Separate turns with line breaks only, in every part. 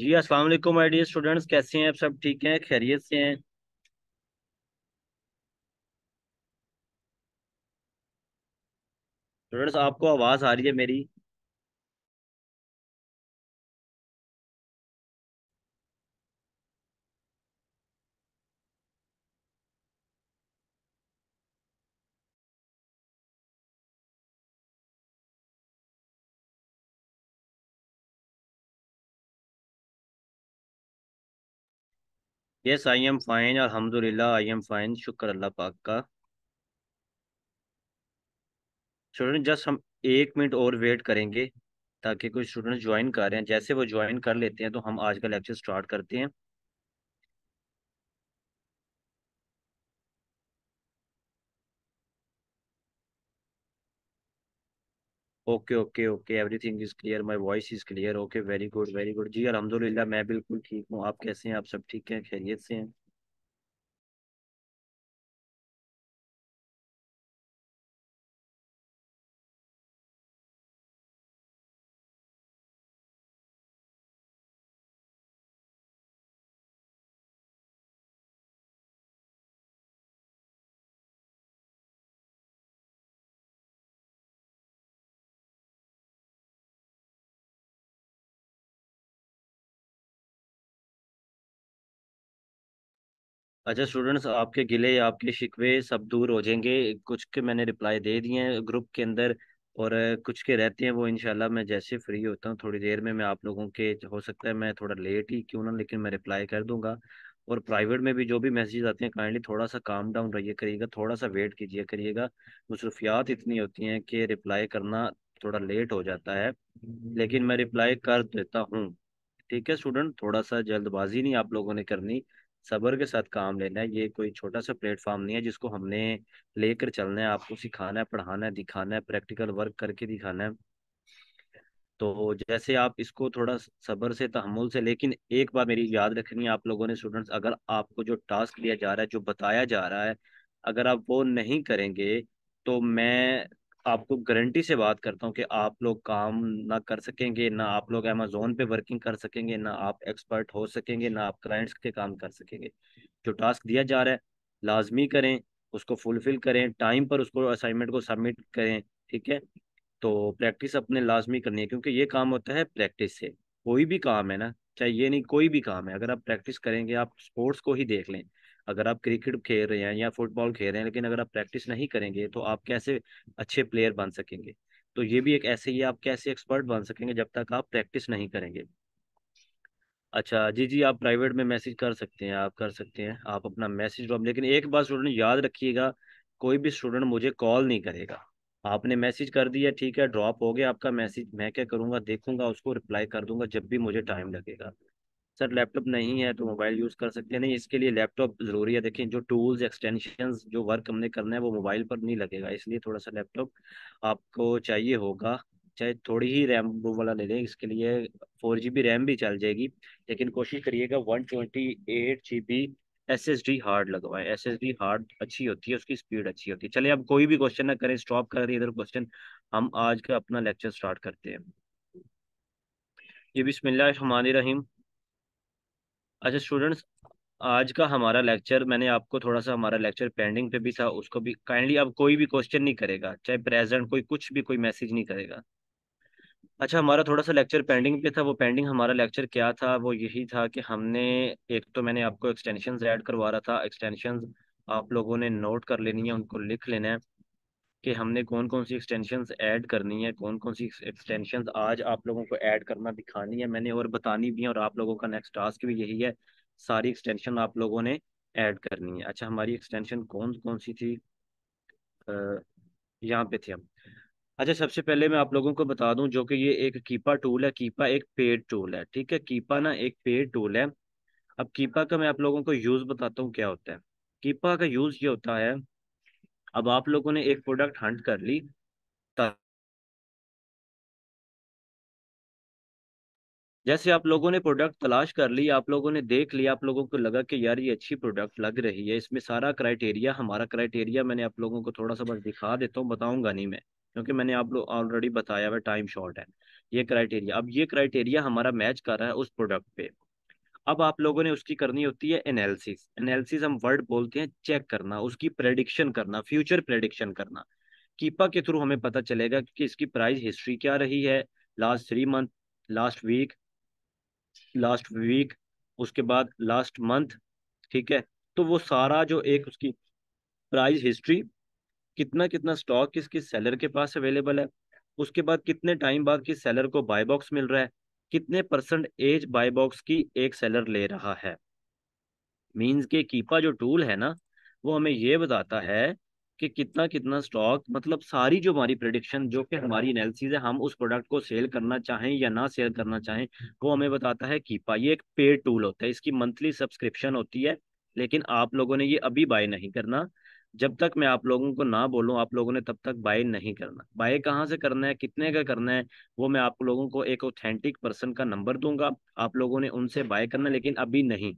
जी अस्सलाम वालेकुम my dear students कैसे हैं आप सब ठीक हैं खैरियत से हैं स्टूडेंट्स आपको आवाज़ आ रही है मेरी यस आई एम फाइन अलहमदुल्ला आई एम फाइन शुक्र अल्लाह पाक का
स्टूडेंट जस्ट हम एक मिनट और वेट करेंगे ताकि कुछ स्टूडेंट ज्वाइन कर रहे हैं जैसे वो ज्वाइन कर लेते हैं तो हम आज का लेक्चर स्टार्ट करते हैं okay okay okay everything is clear my voice is clear okay very
good very good जी अलहमदिल्ला मैं बिल्कुल ठीक हूँ आप कैसे हैं आप सब ठीक हैं खैरियत से हैं अच्छा स्टूडेंट्स आपके गिले आपके शिकवे सब दूर हो जाएंगे कुछ के मैंने रिप्लाई दे दिए हैं
ग्रुप के अंदर और कुछ के रहते हैं वो इनशाला मैं जैसे फ्री होता हूँ थोड़ी देर में मैं आप लोगों के हो सकता है मैं थोड़ा लेट ही क्यों ना लेकिन मैं रिप्लाई कर दूंगा और प्राइवेट में भी जो भी मैसेज आते हैं काइंडली थोड़ा सा काम डाउन रहिए करिएगा थोड़ा सा वेट कीजिए करिएगा मसरूफियात इतनी होती हैं कि रिप्लाई करना थोड़ा लेट हो जाता है लेकिन मैं रिप्लाई कर देता हूँ ठीक है स्टूडेंट थोड़ा सा जल्दबाजी नहीं आप लोगों ने करनी सबर के साथ काम लेना है ये कोई छोटा सा प्लेटफॉर्म नहीं है जिसको हमने लेकर चलना है आपको सिखाना है पढ़ाना है दिखाना है प्रैक्टिकल वर्क करके दिखाना है तो जैसे आप इसको थोड़ा सबर से तहमुल से लेकिन एक बार मेरी याद रखनी है आप लोगों ने स्टूडेंट्स अगर आपको जो टास्क दिया जा रहा है जो बताया जा रहा है अगर आप वो नहीं करेंगे तो मैं आपको गारंटी से बात करता हूँ कि आप लोग काम ना कर सकेंगे ना आप लोग अमेजोन पे वर्किंग कर सकेंगे ना आप एक्सपर्ट हो सकेंगे ना आप क्लाइंट्स के काम कर सकेंगे जो टास्क दिया जा रहा है लाजमी करें उसको फुलफिल करें टाइम पर उसको असाइनमेंट को सबमिट करें ठीक है तो प्रैक्टिस अपने लाजमी करनी है क्योंकि ये काम होता है प्रैक्टिस से कोई भी काम है ना चाहे ये नहीं कोई भी काम है अगर आप प्रैक्टिस करेंगे आप स्पोर्ट्स को ही देख लें अगर आप क्रिकेट खेल रहे हैं या फुटबॉल खेल रहे हैं लेकिन अगर आप प्रैक्टिस नहीं करेंगे तो आप कैसे अच्छे प्लेयर बन सकेंगे तो ये भी एक ऐसे ही आप कैसे एक्सपर्ट बन सकेंगे जब तक आप प्रैक्टिस नहीं करेंगे अच्छा जी जी आप प्राइवेट में मैसेज कर सकते हैं आप कर सकते हैं आप अपना मैसेज ड्रॉप लेकिन एक बार स्टूडेंट याद रखिएगा कोई भी स्टूडेंट मुझे कॉल नहीं करेगा आपने मैसेज कर दिया ठीक है ड्रॉप हो गया आपका मैसेज मैं क्या करूँगा देखूंगा उसको रिप्लाई कर दूंगा जब भी मुझे टाइम लगेगा सर लैपटॉप नहीं है तो मोबाइल यूज़ कर सकते हैं नहीं इसके लिए लैपटॉप ज़रूरी है देखें जो टूल्स एक्सटेंशंस जो वर्क हमने करना है वो मोबाइल पर नहीं लगेगा इसलिए थोड़ा सा लैपटॉप आपको चाहिए होगा चाहे थोड़ी ही रैम वो वाला ले लें इसके लिए फोर जी बी रैम भी चल जाएगी लेकिन कोशिश करिएगा one twenty eight G B S S D hard लगवाएं एस एस डी हार्ड अच्छी होती है उसकी स्पीड अच्छी होती है चलिए अब कोई भी क्वेश्चन ना करें स्टॉप कर करें इधर क्वेश्चन हम आज का अपना लेक्चर स्टार्ट करते हैं जी बिस्मिल्लाह रहमान रहीम अच्छा स्टूडेंट्स आज का हमारा लेक्चर मैंने आपको थोड़ा सा हमारा लेक्चर पेंडिंग पे भी था उसको भी काइंडली अब कोई भी क्वेश्चन नहीं करेगा चाहे प्रेजेंट कोई कुछ भी कोई मैसेज नहीं करेगा अच्छा हमारा थोड़ा सा लेक्चर पेंडिंग पे था वो पेंडिंग हमारा लेक्चर क्या था वो यही था कि हमने एक तो मैंने आपको एक्सटेंशन ऐड करवा रहा था एक्सटेंशन आप लोगों ने नोट कर लेनी है उनको लिख लेना है कि हमने कौन कौन सी एक्सटेंशन ऐड करनी है कौन कौन सी एक्सटेंशन आज आप लोगों को ऐड करना दिखानी है मैंने और बतानी भी है और आप लोगों का नेक्स्ट टास्क भी यही है सारी एक्सटेंशन आप लोगों ने ऐड करनी है अच्छा हमारी एक्सटेंशन कौन कौन सी थी यहाँ पे थे हम अच्छा सबसे पहले मैं आप लोगों को बता दूं जो कि ये एक कीपा टूल है कीपा एक पेड टूल है ठीक है कीपा ना एक पेड टूल है अब कीपा का मैं आप लोगों को यूज़ बताता हूँ क्या होता है
कीपा का यूज़ ये होता है अब आप लोगों ने एक प्रोडक्ट हंट कर ली जैसे आप लोगों ने प्रोडक्ट तलाश कर ली आप लोगों ने देख लिया आप लोगों को लगा कि यार ये अच्छी प्रोडक्ट लग
रही है इसमें सारा क्राइटेरिया हमारा क्राइटेरिया मैंने आप लोगों को थोड़ा सा बस दिखा देता हूँ बताऊंगा नहीं मैं क्योंकि मैंने आप लोग ऑलरेडी बताया हुआ टाइम शॉर्ट है ये क्राइटेरिया अब ये क्राइटेरिया हमारा मैच कर रहा है उस प्रोडक्ट पे अब आप लोगों ने उसकी करनी होती है एनालिसिस एनालिसिस हम वर्ड बोलते हैं चेक करना उसकी प्रेडिक्शन करना फ्यूचर प्रेडिक्शन करना कीपा के थ्रू हमें पता चलेगा कि इसकी प्राइस हिस्ट्री क्या रही है last three month last week last week उसके बाद लास्ट मंथ ठीक है तो वो सारा जो एक उसकी प्राइस हिस्ट्री कितना कितना स्टॉक किस किस सेलर के पास अवेलेबल है उसके बाद कितने टाइम बाद किस सेलर को बाय बॉक्स मिल रहा है कितने परसेंट एज बाय बॉक्स की एक सेलर ले रहा है मींस के कीपा जो टूल है ना वो हमें ये बताता है कि कितना कितना स्टॉक मतलब सारी जो हमारी प्रिडिक्शन जो कि हमारी एनालिसिस है हम उस प्रोडक्ट को सेल करना चाहें या ना सेल करना चाहें वो हमें बताता है कीपा ये एक पेड टूल होता है इसकी मंथली सब्सक्रिप्शन होती है लेकिन आप लोगों ने ये अभी बाय नहीं करना जब तक मैं आप लोगों को ना बोलूं आप लोगों ने तब तक बाय नहीं करना बाय कहाँ से करना है कितने का करना है वो मैं आप लोगों को एक ऑथेंटिक पर्सन का नंबर दूंगा आप लोगों ने उनसे बाय करना है लेकिन अभी नहीं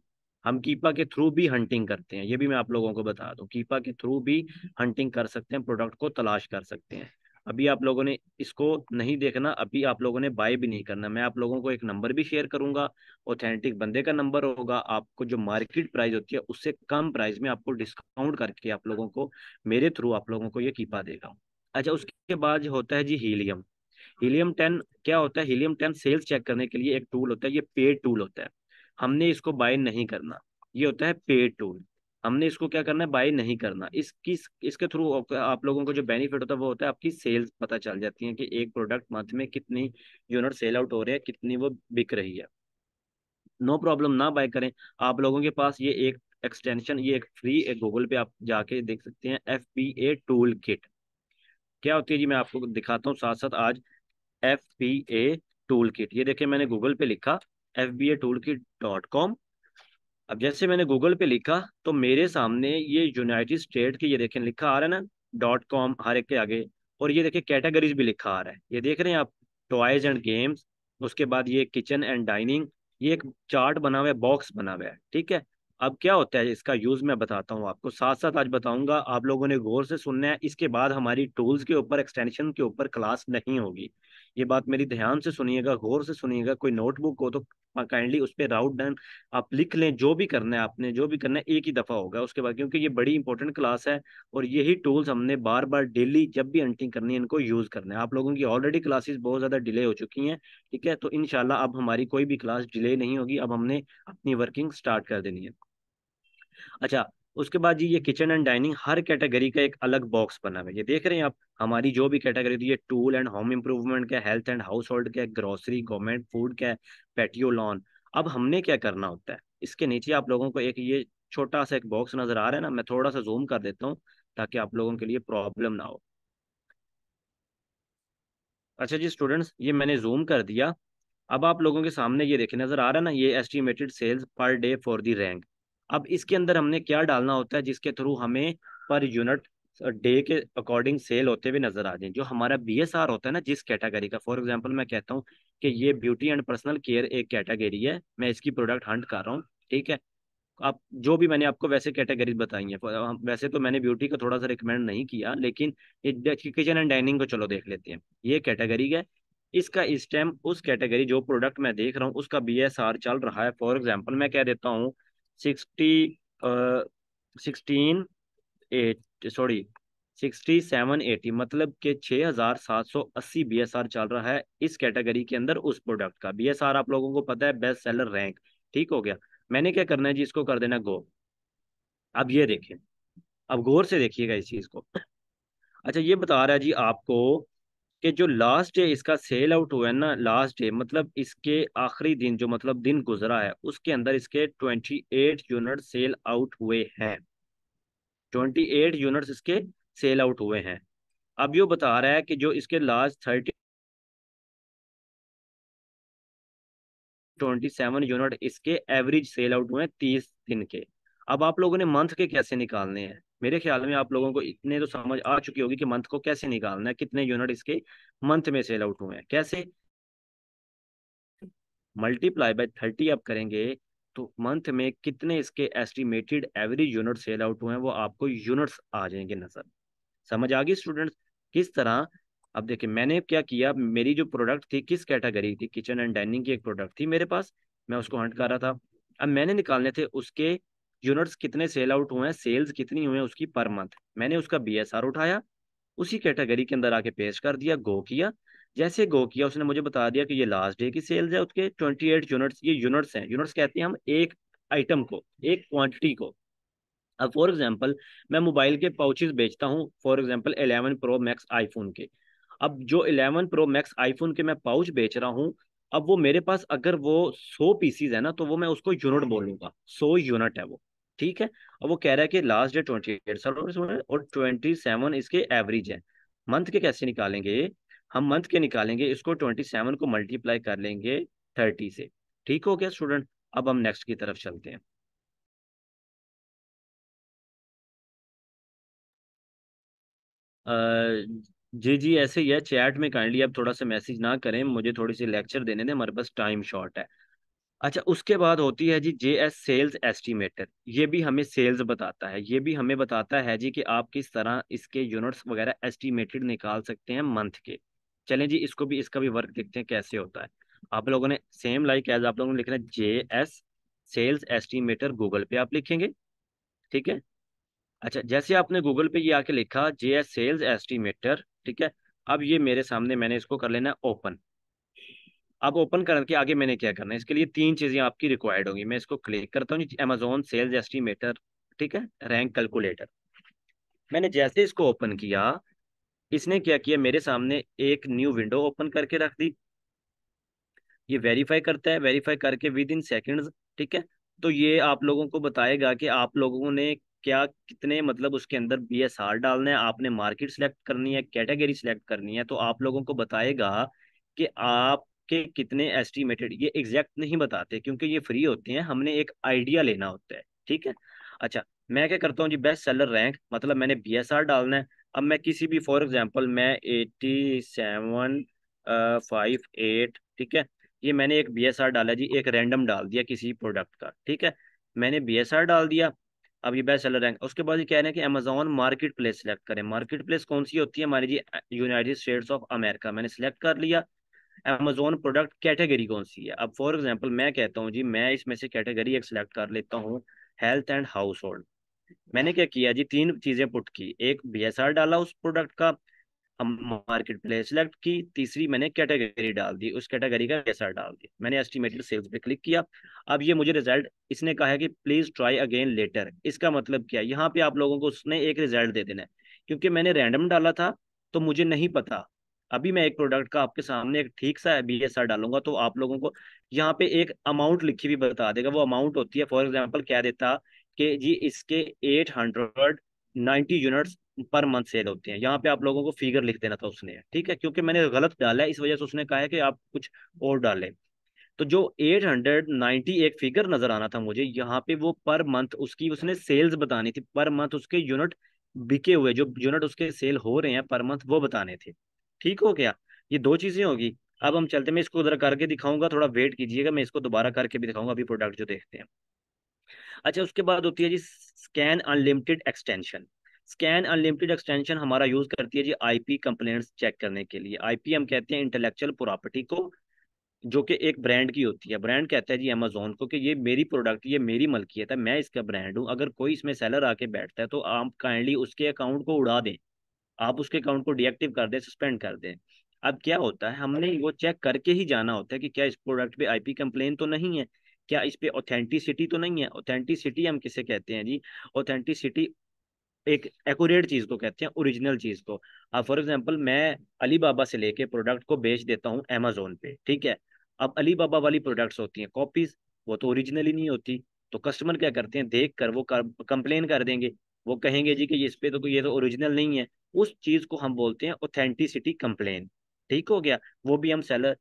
हम कीपा के थ्रू भी हंटिंग करते हैं ये भी मैं आप लोगों को बता दूं कीपा के थ्रू भी हंटिंग कर सकते हैं प्रोडक्ट को तलाश कर सकते हैं अभी आप लोगों ने इसको नहीं देखना अभी आप लोगों ने बाय भी नहीं करना मैं आप लोगों को एक नंबर भी शेयर करूंगा ऑथेंटिक बंदे का नंबर होगा आपको जो मार्केट प्राइस होती है उससे कम प्राइस में आपको डिस्काउंट करके आप लोगों को मेरे थ्रू आप लोगों को ये कीपा देगा अच्छा उसके बाद होता है जी हीलियम हीलियम टेन क्या होता है हीलियम टेन सेल्स चेक करने के लिए एक टूल होता है ये पेड टूल होता है हमने इसको बाय नहीं करना ये होता है पेड टूल हमने इसको क्या करना है बाय नहीं करना इसकी इसके थ्रू आप लोगों को जो बेनिफिट होता है वो होता है आपकी सेल्स पता चल जाती है कि एक प्रोडक्ट मंथ में कितनी यूनिट सेल आउट हो रही है कितनी वो बिक रही है नो प्रॉब्लम ना बाय करें आप लोगों के पास ये एक एक्सटेंशन ये एक फ्री एक गूगल पे आप जाके देख सकते हैं F P A tool kit क्या होती है जी मैं आपको दिखाता हूँ साथ साथ आज F P A tool kit ये देखिए मैंने गूगल पे लिखा F B A tool kit dot com अब जैसे मैंने गूगल पे लिखा तो मेरे सामने ये यूनाइटेड स्टेट की ये देखें लिखा आ रहा है ना डॉट कॉम हर एक के आगे और ये देखिए कैटेगरीज भी लिखा आ रहा है ये देख रहे हैं आप टॉयज एंड गेम्स उसके बाद ये किचन एंड डाइनिंग ये एक चार्ट बना हुआ है बॉक्स बना हुआ है ठीक है अब क्या होता है इसका यूज़ मैं बताता हूँ आपको साथ साथ आज बताऊंगा आप लोगों ने गौर से सुनना है इसके बाद हमारी टूल्स के ऊपर एक्सटेंशन के ऊपर क्लास नहीं होगी ये बात मेरी ध्यान से सुनिएगा गौर से सुनिएगा कोई नोटबुक हो तो काइंडली हाँ, उस पर राउट डन आप लिख लें जो भी करना है आपने जो भी करना है एक ही दफ़ा होगा उसके बाद क्योंकि ये बड़ी इंपॉर्टेंट क्लास है और यही टूल्स हमने बार बार डेली जब भी एंटिंग करनी है इनको यूज़ करना है आप लोगों की ऑलरेडी क्लासेस बहुत ज़्यादा डिले हो चुकी हैं ठीक है तो इन अब हमारी कोई भी क्लास डिले नहीं होगी अब हमने अपनी वर्किंग स्टार्ट कर देनी है अच्छा उसके बाद जी ये किचन एंड डाइनिंग हर कैटेगरी का एक अलग बॉक्स बना हुआ है ये देख रहे हैं आप हमारी जो भी कैटेगरी थी ये टूल एंड होम इम्प्रूवमेंट का हेल्थ एंड हाउस होल्ड का ग्रोसरी गवर्नमेंट फूड का पेटियो लॉन अब हमने क्या करना होता है इसके नीचे आप लोगों को एक ये छोटा सा एक बॉक्स नजर आ रहा है ना मैं थोड़ा सा जूम कर देता हूँ ताकि आप लोगों के लिए प्रॉब्लम ना हो अच्छा जी स्टूडेंट्स ये मैंने जूम कर दिया अब आप लोगों के सामने ये देखे नजर आ रहा है ना ये estimated sales per day for the rank अब इसके अंदर हमने क्या डालना होता है जिसके थ्रू हमें पर यूनिट डे के अकॉर्डिंग सेल होते हुए नजर आ जाए जो हमारा बी एस आर होता है ना जिस कैटेगरी का फॉर एग्जाम्पल मैं कहता हूँ कि ये ब्यूटी एंड पर्सनल केयर एक कैटेगरी है मैं इसकी प्रोडक्ट हंट कर रहा हूँ ठीक है आप जो भी मैंने आपको वैसे कैटेगरीज बताई हैं वैसे तो मैंने ब्यूटी का थोड़ा सा रिकमेंड नहीं किया लेकिन किचन एंड डाइनिंग को चलो देख लेते हैं ये कैटेगरी है इसका इस टाइम उस कैटेगरी जो प्रोडक्ट मैं देख रहा हूँ उसका बी एस आर चल रहा है फॉर एग्जाम्पल मैं कह देता हूँ सॉरी सिक्सटी सेवन एटी मतलब के छः हज़ार सात सौ अस्सी बी एस आर चल रहा है इस कैटेगरी के अंदर उस प्रोडक्ट का बी एस आर आप लोगों को पता है बेस्ट सेलर रैंक ठीक हो गया मैंने क्या करना है जी इसको कर देना गो अब ये देखें अब गौर से देखिएगा इस चीज़ को अच्छा ये बता रहा है जी आपको कि जो लास्ट डे इसका सेल आउट हुआ है ना लास्ट डे मतलब इसके आखिरी दिन जो मतलब दिन गुजरा है उसके अंदर इसके twenty eight unit cell out हुए हैं
ट्वेंटी एट यूनिट्स इसके सेल आउट हुए हैं अब यो बता रहा है कि जो इसके last thirty twenty seven unit इसके एवरेज सेल आउट हुए हैं तीस दिन के अब आप लोगों ने मंथ के
कैसे निकालने हैं मेरे ख्याल में आप लोगों को इतने तो समझ आ चुकी होगी कि मंथ को कैसे निकालना है कितने यूनिट इसके मंथ में सेल आउट हुए हैं कैसे मल्टीप्लाई बाय थर्टी आप करेंगे तो मंथ में कितने इसके estimated average unit cell out हुए हैं वो आपको यूनिट्स आ जाएंगे नजर समझ आ गई स्टूडेंट्स किस तरह अब देखिए मैंने क्या किया मेरी जो प्रोडक्ट थी किस कैटेगरी थी किचन एंड डाइनिंग की एक प्रोडक्ट थी मेरे पास मैं उसको हंट कर रहा था अब मैंने निकालने थे उसके यूनिट्स कितने सेल आउट हुए हैं सेल्स कितनी हुए हैं उसकी पर मंथ मैंने उसका बी उठाया उसी कैटेगरी के अंदर आके पेश कर दिया गो किया जैसे गो किया उसने मुझे बता दिया कि ये लास्ट डे की सेल्स है उसके ट्वेंटी एट यूनिट्स ये यूनिट्स हैं यूनिट्स कहते हैं हम एक आइटम को एक क्वांटिटी को अब फॉर एग्जांपल मैं मोबाइल के पाउचेस बेचता हूँ for example eleven pro max iPhone के अब जो 11 प्रो मैक्स आईफोन के मैं पाउच बेच रहा हूँ अब वो मेरे पास अगर वो सौ पीसीज है ना तो वो मैं उसको यूनिट बोलूंगा सौ यूनिट है वो ठीक है अब वो कह रहा है कि last date twenty eight sir और ट्वेंटी सेवन इसके एवरेज है मंथ के कैसे निकालेंगे हम मंथ के निकालेंगे इसको ट्वेंटी सेवन को मल्टीप्लाई कर लेंगे थर्टी से
ठीक हो गया स्टूडेंट अब हम नेक्स्ट की तरफ चलते हैं जी जी ऐसे
ही है चैट में काइंडली आप थोड़ा सा मैसेज ना करें मुझे थोड़ी सी लेक्चर देने दें हमारे पास टाइम शॉर्ट है अच्छा उसके बाद होती है जी जे एस सेल्स एस्टिमेटर ये भी हमें सेल्स बताता है ये भी हमें बताता है जी कि आप किस तरह इसके यूनिट्स वगैरह एस्टिमेटेड निकाल सकते हैं मंथ के चलें जी इसको भी इसका भी वर्क देखते हैं कैसे होता है आप लोगों ने सेम लाइक एज आप लोगों ने लिखना है J S sales estimator Google पे आप लिखेंगे ठीक है अच्छा जैसे आपने गूगल पे ये आके लिखा जे एस सेल्स एस्टिमेटर ठीक है अब ये मेरे सामने मैंने इसको कर लेना है ओपन अब ओपन करके आगे मैंने क्या करना है इसके लिए तीन चीज़ें आपकी रिक्वायर्ड होंगी मैं इसको क्लिक करता हूँ अमेजोन सेल्स एस्टीमेटर ठीक है रैंक कैलकुलेटर मैंने जैसे इसको ओपन किया इसने क्या किया मेरे सामने एक न्यू विंडो ओपन करके रख दी ये वेरीफाई करता है वेरीफाई करके विद इन सेकेंड ठीक है तो ये आप लोगों को बताएगा कि आप लोगों ने क्या कितने मतलब उसके अंदर बी एस आर डालना है आपने मार्केट सेलेक्ट करनी है कैटेगरी सेलेक्ट करनी है तो आप लोगों को बताएगा कि आप के कितने एस्टिमेटेड ये एग्जैक्ट नहीं बताते क्योंकि ये फ्री होते हैं हमने एक आइडिया लेना होता है ठीक है अच्छा मैं क्या करता हूँ जी बेस्ट सेलर रैंक मतलब मैंने बी एस आर डालना है अब मैं किसी भी फॉर एग्जाम्पल मैं एटी सेवन फाइव एट ठीक है ये मैंने एक बी एस आर डाला जी एक रैंडम डाल दिया किसी प्रोडक्ट का ठीक है मैंने बी एस आर डाल दिया अब ये बेस्ट सेलर रैंक उसके बाद ये कह रहे हैं कि अमेजोन मार्केट प्लेस सेलेक्ट करें मार्केट प्लेस कौन सी होती है हमारी जी यूनाइटेड स्टेट्स ऑफ अमेरिका मैंने सेलेक्ट कर लिया अमेजोन प्रोडक्ट कैटेगरी कौन सी है अब फॉर एग्जाम्पल मैं कहता हूँ जी मैं इसमें से कैटेगरी एक सिलेक्ट कर लेता हूँ हेल्थ एंड हाउस होल्ड मैंने क्या किया जी तीन चीजें पुट की एक बी डाला उस प्रोडक्ट का मार्केट प्लेस सिलेक्ट की तीसरी मैंने कैटेगरी डाल दी उस कैटेगरी का बी डाल दिया मैंने एस्टिमेटेड सेल्स पे क्लिक किया अब ये मुझे रिजल्ट इसने कहा है कि प्लीज ट्राई अगेन लेटर इसका मतलब क्या यहाँ पे आप लोगों को उसने एक रिजल्ट दे देना है क्योंकि मैंने रैंडम डाला था तो मुझे नहीं पता अभी मैं एक प्रोडक्ट का आपके सामने एक ठीक सा बी एस आर डालूंगा तो आप लोगों को यहाँ पे एक अमाउंट लिखी हुई बता देगा वो अमाउंट होती है फॉर एग्जाम्पल क्या देता कि जी इसके eight hundred ninety units per month sale होते हैं यहाँ पे आप लोगों को फिगर लिख देना था उसने ठीक है क्योंकि मैंने गलत डाला है इस वजह से उसने कहा है कि आप कुछ और डालें तो जो 890 एक फिगर नजर आना था मुझे यहाँ पे वो पर मंथ उसकी उसने सेल्स बतानी थी पर मंथ उसके यूनिट बिके हुए जो यूनिट उसके सेल हो रहे हैं पर मंथ वो बताने थे ठीक हो गया ये दो चीजें होगी अब हम चलते मैं इसको उधर करके दिखाऊंगा थोड़ा वेट कीजिएगा मैं इसको दोबारा करके भी दिखाऊंगा अभी प्रोडक्ट जो देखते हैं अच्छा उसके बाद होती है जी scan unlimited extension scan unlimited extension हमारा यूज करती है जी आईपी कंप्लेंट्स चेक करने के लिए आईपी हम कहते हैं इंटेलेक्चुअल प्रॉपर्टी को जो कि एक ब्रांड की होती है ब्रांड कहता है जी अमेजोन को कि ये मेरी प्रोडक्ट ये मेरी मलकियत है मैं इसका ब्रांड हूँ अगर कोई इसमें सेलर आके बैठता है तो आप काइंडली उसके अकाउंट को उड़ा दें आप उसके अकाउंट को डिएक्टिव कर दें सस्पेंड कर दें अब क्या होता है हमने वो चेक करके ही जाना होता है कि क्या इस प्रोडक्ट पे आईपी कंप्लेन तो नहीं है क्या इस पे ऑथेंटिसिटी तो नहीं है ऑथेंटिसिटी हम किसे कहते हैं जी ऑथेंटिसिटी एक एकट चीज को कहते हैं ओरिजिनल चीज को अब फॉर एग्जांपल मैं अली बाबा से लेके प्रोडक्ट को बेच देता हूँ अमेजोन पे ठीक है अब अली बाबा वाली प्रोडक्ट्स होती हैं कॉपीज वो तो ओरिजिनल ही नहीं होती तो कस्टमर क्या करते हैं देख कर वो कंप्लेन कर देंगे वो कहेंगे जी कि इस पे तो ये तो ओरिजिनल नहीं है उस चीज को हम बोलते हैं ऑथेंटिसिटी कंप्लेन ठीक हो गया वो भी हम seller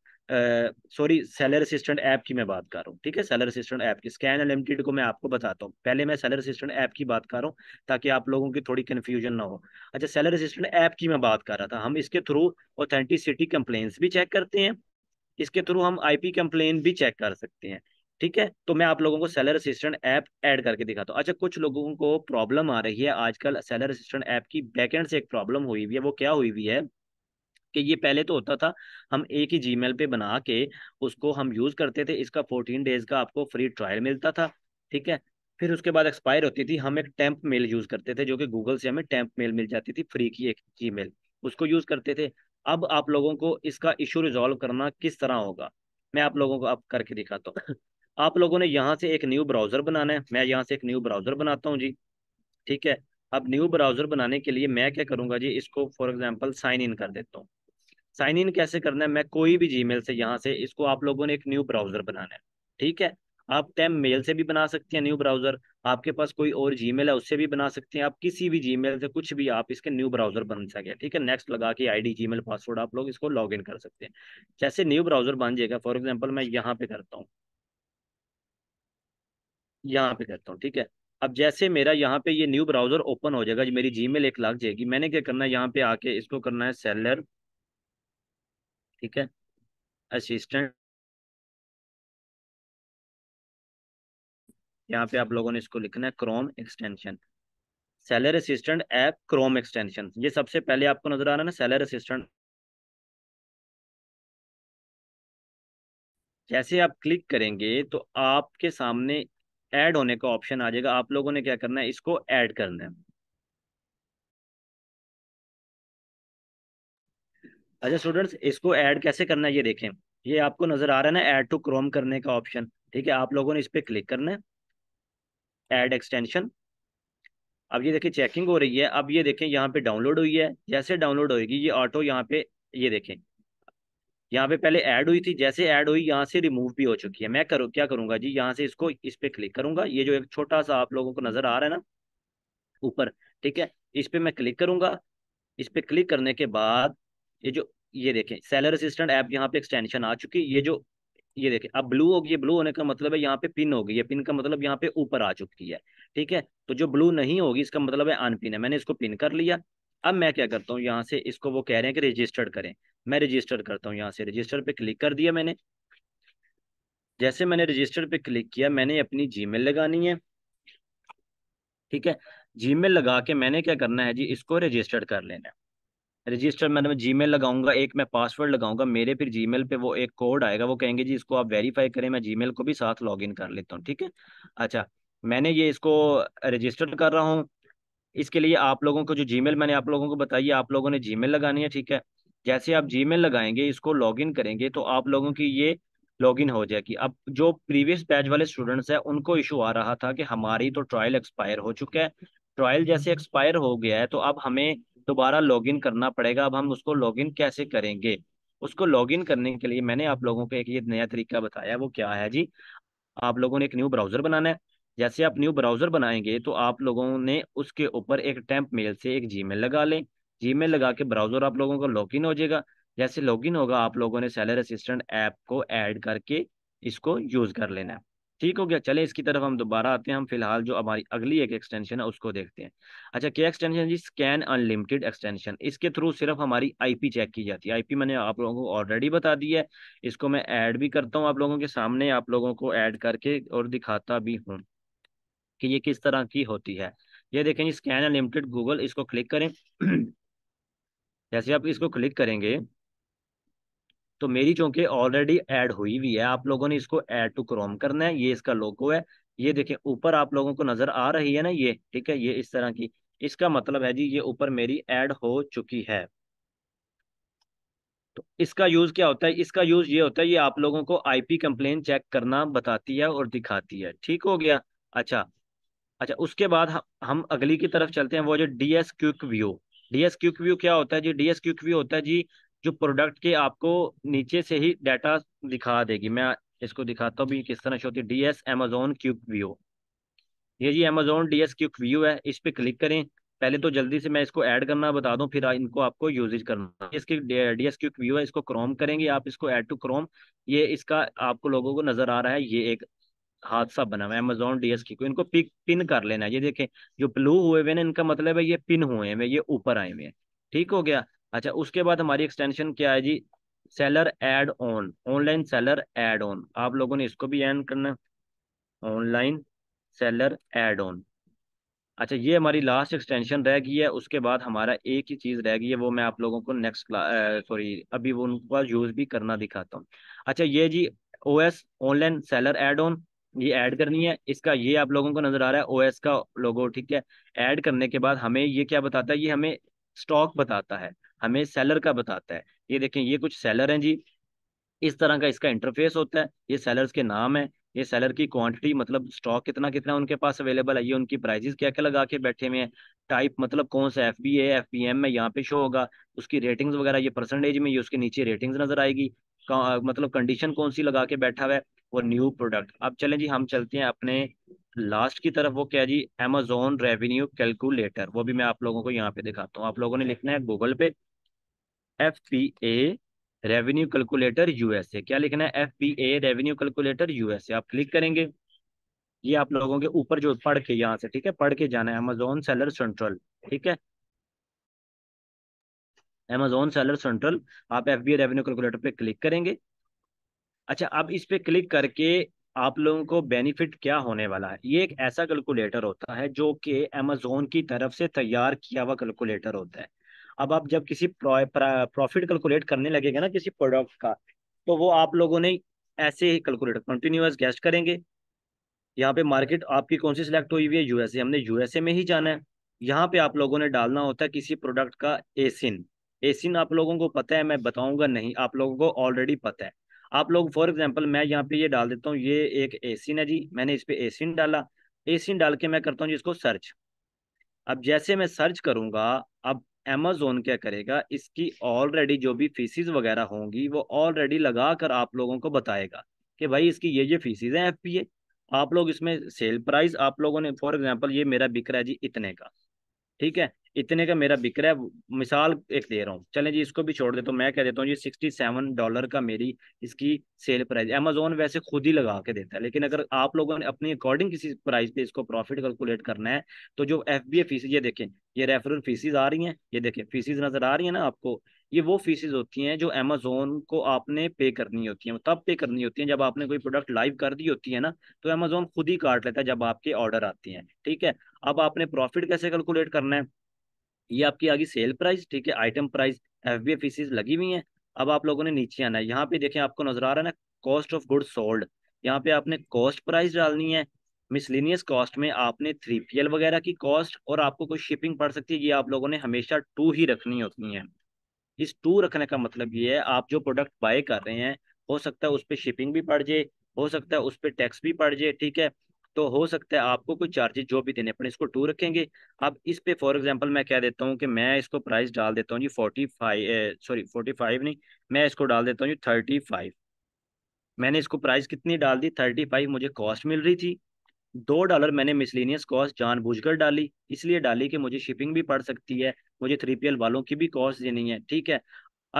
sorry seller assistant app की मैं बात कर रहा हूँ ठीक है सेलर असिस्टेंट ऐप की स्कैन अनलिमिटेड को मैं आपको बताता हूँ पहले मैं सेलर असिस्टेंट ऐप की बात कर रहा हूँ ताकि आप लोगों की थोड़ी कन्फ्यूजन ना हो अच्छा सेलर असिस्टेंट ऐप की मैं बात कर रहा था हम इसके थ्रू ऑथेंटिसिटी कंप्लेन भी चेक करते हैं इसके थ्रू हम आई कंप्लेन भी चेक कर सकते हैं ठीक है तो मैं आप लोगों को सेलर असिस्टेंट ऐप ऐड करके दिखाता हूँ अच्छा कुछ लोगों को प्रॉब्लम आ रही है आजकल सेलर असिस्टेंट ऐप की बैकेंड से एक प्रॉब्लम हुई हुई है वो क्या हुई हुई है कि ये पहले तो होता था हम एक ही जीमेल पे बना के उसको हम यूज़ करते थे इसका फोर्टीन डेज का आपको फ्री ट्रायल मिलता था ठीक है फिर उसके बाद एक्सपायर होती थी हम एक टेम्प मेल यूज़ करते थे जो कि गूगल से हमें टेम्प मेल मिल जाती थी फ्री की एक जीमेल उसको यूज़ करते थे अब आप लोगों को इसका इशू रिजॉल्व करना किस तरह होगा मैं आप लोगों को अब करके दिखाता हूँ आप लोगों ने यहाँ से एक न्यू ब्राउजर बनाना है मैं यहाँ से एक न्यू ब्राउजर बनाता हूँ जी ठीक है अब न्यू ब्राउजर बनाने के लिए मैं क्या करूँगा जी इसको फॉर एग्जाम्पल साइन इन कर देता हूँ साइन इन कैसे करना है मैं कोई भी जी से यहाँ से इसको आप लोगों ने एक न्यू ब्राउजर बनाना है ठीक है आप टैम मेल से भी बना सकते हैं न्यू ब्राउजर आपके पास कोई और जीमेल है उससे भी बना सकते हैं आप किसी भी जीमेल से कुछ भी आप इसके न्यू ब्राउजर बन सके ठीक है नेक्स्ट लगा के आईडी जीमेल पासवर्ड आप लोग इसको लॉग इन कर सकते हैं जैसे न्यू ब्राउजर बन जाएगा फॉर एग्जाम्पल मैं यहाँ पे करता हूँ यहाँ पे करता हूँ ठीक है अब जैसे मेरा यहाँ पे ये न्यू ब्राउजर ओपन हो जाएगा जो मेरी जी मेल एक लाख जाएगी मैंने क्या करना है यहाँ पे आके इसको करना है सेलर
ठीक है असिस्टेंट यहाँ पे आप लोगों ने इसको लिखना है Chrome extension seller assistant app Chrome extension ये सबसे पहले आपको नजर आ रहा है ना सेलर असिस्टेंट जैसे आप क्लिक करेंगे तो आपके सामने ऐड होने का ऑप्शन आ जाएगा आप लोगों ने क्या करना है इसको ऐड करना है
अच्छा स्टूडेंट्स इसको ऐड कैसे करना है ये देखें ये आपको नजर आ रहा है ना ऐड टू क्रोम करने का ऑप्शन ठीक है आप लोगों ने इस पर क्लिक करना है ऐड एक्सटेंशन अब ये देखिए चेकिंग हो रही है अब ये देखें यहाँ पे डाउनलोड हुई है जैसे डाउनलोड होगी ये ऑटो यहाँ पे ये देखें यहाँ पे पहले ऐड हुई थी जैसे ऐड हुई यहाँ से रिमूव भी हो चुकी है मैं करूँ क्या करूंगा जी यहाँ से इसको इस पे क्लिक करूंगा ये जो एक छोटा सा आप लोगों को नजर आ रहा है ना ऊपर ठीक है इस पे मैं क्लिक करूंगा इस पे क्लिक करने के बाद ये जो ये देखें सेलर असिस्टेंट ऐप यहाँ पे एक्सटेंशन आ चुकी है ये जो ये देखें अब ब्लू होगी ब्लू होने का मतलब है यहाँ पे पिन होगी ये पिन का मतलब यहाँ पे ऊपर आ चुकी है ठीक है तो जो ब्लू नहीं होगी इसका मतलब है अनपिन है मैंने इसको पिन कर लिया अब मैं क्या करता हूँ यहाँ से इसको वो कह रहे हैं कि रजिस्टर्ड करें मैं रजिस्टर करता हूँ यहाँ से रजिस्टर पे क्लिक कर दिया मैंने जैसे मैंने रजिस्टर पे क्लिक किया मैंने अपनी जीमेल लगानी है ठीक है जीमेल लगा के मैंने क्या करना है जी इसको रजिस्टर कर लेना है रजिस्टर मैंने जीमेल लगाऊंगा एक मैं पासवर्ड लगाऊंगा मेरे फिर जी पे वो एक कोड आएगा वो कहेंगे जी इसको आप वेरीफाई करें मैं जी को भी साथ लॉग कर लेता हूँ ठीक है अच्छा मैंने ये इसको रजिस्टर कर रहा हूँ इसके लिए आप लोगों को जो जीमेल मैंने आप लोगों को बताई आप लोगों ने जीमेल लगानी है ठीक है जैसे आप मेल लगाएंगे इसको लॉगिन करेंगे तो आप लोगों की ये लॉगिन हो जाएगी अब जो प्रीवियस बैच वाले स्टूडेंट्स हैं उनको इशू आ रहा था कि हमारी तो ट्रायल एक्सपायर हो चुका है ट्रायल जैसे एक्सपायर हो गया है तो अब हमें दोबारा लॉगिन करना पड़ेगा अब हम उसको लॉगिन कैसे करेंगे उसको लॉगिन करने के लिए मैंने आप लोगों को एक ये नया तरीका बताया वो क्या है जी आप लोगों ने एक न्यू ब्राउजर बनाना है जैसे आप न्यू ब्राउजर बनाएंगे तो आप लोगों ने उसके ऊपर एक टेम्प मेल से एक जी लगा लें जीमेल लगा के ब्राउजर आप लोगों का लॉग हो जाएगा जैसे लॉगिन होगा आप लोगों ने सैलर असिस्टेंट ऐप को ऐड करके इसको यूज कर लेना है ठीक हो गया चले इसकी तरफ हम दोबारा आते हैं हम फिलहाल जो हमारी अगली एक एक्सटेंशन है उसको देखते हैं अच्छा क्या एक्सटेंशन जी स्कैन अनलिमिटेड एक्सटेंशन इसके थ्रू सिर्फ हमारी आईपी चेक की जाती है आईपी मैंने आप लोगों को ऑलरेडी बता दी है इसको मैं ऐड भी करता हूँ आप लोगों के सामने आप लोगों को ऐड करके और दिखाता भी हूँ कि ये किस तरह की होती है ये देखें जी स्कैन अनलिमिटेड गूगल इसको क्लिक करें जैसे आप इसको क्लिक करेंगे तो मेरी चौंकि ऑलरेडी ऐड हुई हुई है आप लोगों ने इसको ऐड टू क्रोम करना है ये इसका लोगो है ये देखें ऊपर आप लोगों को नजर आ रही है ना ये ठीक है ये इस तरह की इसका मतलब है जी ये ऊपर मेरी ऐड हो चुकी है तो इसका यूज क्या होता है इसका यूज ये होता है ये आप लोगों को आईपी कंप्लेन चेक करना बताती है और दिखाती है ठीक हो गया अच्छा अच्छा उसके बाद हम, अगली की तरफ चलते हैं वो जो D quick quick view DSQ Q क्या होता है जी डीएसक्यू क्यू होता है जी जो प्रोडक्ट के आपको नीचे से ही डाटा दिखा देगी मैं इसको दिखाता हूँ भी किस तरह से होती है डीएस एमेजोन क्यू व्यू ये जी अमेजोन डीएस क्यू व्यू है इस पर क्लिक करें पहले तो जल्दी से मैं इसको ऐड करना बता दूं फिर इनको आपको यूजेज करना इसकी डीएस क्यू व्यू है इसको क्रोम करेंगे आप इसको ऐड टू क्रोम ये इसका आपको लोगों को नजर आ रहा है ये एक हादसा बना हुआ है अमेजोन की को इनको पिक पिन कर लेना है ये देखें जो ब्लू हुए हुए ना इनका मतलब है ये पिन हुए हैं ये ऊपर आए हुए हैं ठीक हो गया अच्छा उसके बाद हमारी एक्सटेंशन क्या है जी seller add on online seller add on आप लोगों ने इसको भी एंड करना ऑनलाइन सेलर एड ऑन अच्छा ये हमारी लास्ट एक्सटेंशन रह गई है उसके बाद हमारा एक ही चीज़ रह गई है वो मैं आप लोगों को नेक्स्ट सॉरी अभी वो उनका यूज़ भी करना दिखाता हूँ अच्छा ये जी O S online seller add on ये ऐड करनी है इसका ये आप लोगों को नजर आ रहा है ओएस का लोगो ठीक है ऐड करने के बाद हमें ये क्या बताता है ये हमें स्टॉक बताता है हमें सेलर का बताता है ये देखें ये कुछ सेलर हैं जी इस तरह का इसका इंटरफेस होता है ये सेलर्स के नाम है ये सेलर की क्वांटिटी मतलब स्टॉक कितना कितना उनके पास अवेलेबल है ये उनकी प्राइजेस क्या क्या लगा के बैठे हुए हैं टाइप मतलब कौन सा F B F B M में यहाँ पे शो होगा उसकी रेटिंग्स वगैरह ये परसेंटेज में ये उसके नीचे रेटिंग्स नजर आएगी मतलब कंडीशन कौन सी लगा के बैठा हुआ है वो न्यू प्रोडक्ट अब चले जी हम चलते हैं अपने लास्ट की तरफ वो क्या जी अमेजोन रेवेन्यू कैलकुलेटर वो भी मैं आप लोगों को यहाँ पे दिखाता हूँ आप लोगों ने लिखना है गूगल पे F P A revenue calculator USA क्या लिखना है F P A revenue calculator USA आप क्लिक करेंगे ये आप लोगों के ऊपर जो पढ़ के यहाँ से ठीक है पढ़ के जाना है अमेजोन सेलर सेंट्रल ठीक है अमेजोन सेलर सेंट्रल आप एफ बी रेवेन्यू कैलकुलेटर पे क्लिक करेंगे अच्छा अब इस पे क्लिक करके आप लोगों को बेनिफिट क्या होने वाला है ये एक ऐसा कैलकुलेटर होता है जो कि अमेजोन की तरफ से तैयार किया हुआ कैलकुलेटर होता है अब आप जब किसी प्रॉफिट कैलकुलेट करने लगेगा ना किसी प्रोडक्ट का तो वो आप लोगों ने ऐसे ही कैलकुलेटर कंटिन्यूस गेस्ट करेंगे यहाँ पे मार्केट आपकी कौन सी सिलेक्ट हुई हुई है यूएसए हमने यूएसए में ही जाना है यहाँ पे आप लोगों ने डालना होता है किसी प्रोडक्ट का एसिन एसिन आप लोगों को पता है मैं बताऊंगा नहीं आप लोगों को ऑलरेडी पता है आप लोग फॉर एग्जाम्पल मैं यहाँ पे ये डाल देता हूँ ये एक एसिन है जी मैंने इस पर एसिन डाला एसिन डाल के मैं करता हूँ जी इसको सर्च अब जैसे मैं सर्च करूंगा अब अमेजोन क्या करेगा इसकी ऑलरेडी जो भी फीसिस वगैरह होंगी वो ऑलरेडी लगा कर आप लोगों को बताएगा कि भाई इसकी ये ये फीसिस हैं एफ आप लोग इसमें सेल प्राइस आप लोगों ने फॉर एग्जाम्पल ये मेरा बिक रहा है जी इतने का ठीक है इतने का मेरा बिक रहा है मिसाल एक दे रहा हूँ चले जी इसको भी छोड़ देता तो हूँ मैं कह देता हूँ जी सिक्सटी सेवन डॉलर का मेरी इसकी सेल प्राइस अमेजोन वैसे खुद ही लगा के देता है लेकिन अगर आप लोगों ने अपने अकॉर्डिंग किसी प्राइस पे इसको प्रॉफिट कैलकुलेट करना है तो जो एफ बी ए फीस ये देखें ये रेफरल फीसिस आ रही हैं ये देखें फीसिस नजर आ रही है ना आपको ये वो फीसिस होती हैं जो अमेजोन को आपने पे करनी होती है तब पे करनी होती है जब आपने कोई प्रोडक्ट लाइव कर दी होती है ना तो अमेजोन खुद ही काट लेता है जब आपके ऑर्डर आते हैं ठीक है अब आपने प्रॉफिट कैसे कैलकुलेट करना है ये आपकी आगे सेल प्राइस ठीक है item price F B fees लगी हुई है अब आप लोगों ने नीचे आना है यहाँ पे देखें आपको नजर आ रहा है ना कॉस्ट ऑफ गुड सोल्ड यहाँ पे आपने कॉस्ट प्राइस डालनी है मिसलिनियस कॉस्ट में आपने थ्री पी वगैरह की कॉस्ट और आपको कोई शिपिंग पड़ सकती है ये आप लोगों ने हमेशा टू ही रखनी होती है इस टू रखने का मतलब ये है आप जो प्रोडक्ट बाय कर रहे हैं हो सकता है उस पर शिपिंग भी पड़ जाए हो सकता है उस पर टैक्स भी पड़ जाए ठीक है तो हो सकता है आपको कोई चार्जेस जो भी देने पड़े इसको टू रखेंगे अब इस पे फॉर एग्जांपल मैं कह देता हूँ कि मैं इसको प्राइस डाल देता हूँ जी forty five sorry forty five नहीं मैं इसको डाल देता हूँ जी थर्टी फाइव मैंने इसको प्राइस कितनी डाल दी थर्टी फाइव मुझे कॉस्ट मिल रही थी दो डॉलर मैंने मिसलिनियस कॉस्ट जान डाली इसलिए डाली कि मुझे शिपिंग भी पड़ सकती है मुझे थ्री पी एल वालों की भी कॉस्ट देनी है ठीक है